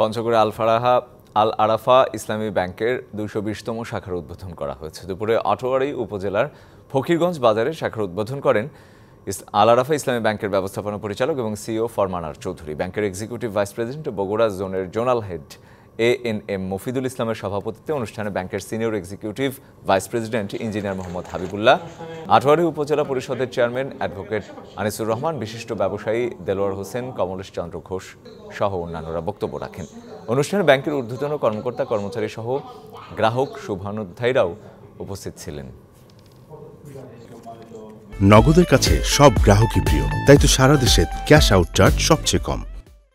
পঞ্চগড়ে আলফারাহা আল আরাফা ইসলামী ব্যাংকের দুশো বিশতম শাখার উদ্বোধন করা হয়েছে দুপুরে আটোয়ারি উপজেলার ফকিরগঞ্জ বাজারে শাখার উদ্বোধন করেন আল আরাফা ইসলামী ব্যাংকের ব্যবস্থাপনা পরিচালক এবং সিও ফরমানার চৌধুরী ব্যাংকের এক্সিকিউটিভ ভাইস প্রেসিডেন্ট বগুড়া জোনের zonal head A N M Mofidul ইসলামের সভাপতিত্বে অনুষ্ঠানে ব্যাংকের senior executive vice president engineer Mohammad Habibullah Atwari upazila পরিষদের চেয়ারম্যান অ্যাডভোকেট আনিসুর রহমান বিশিষ্ট ব্যবসায়ী দেলোয়ার হোসেন কমলেশ চন্দ্র ঘোষ সহ অন্যান্যরা বক্তব্য রাখেন অনুষ্ঠানে ব্যাংকের ঊর্ধ্বতন কর্মকর্তা কর্মচারী সহ গ্রাহক শুভানুধ্যায়ীরাও উপস্থিত ছিলেন নগদের কাছে সব গ্রাহকই প্রিয় তাই তো সারা দেশে ক্যাশ আউট চার্জ সবচেয়ে কম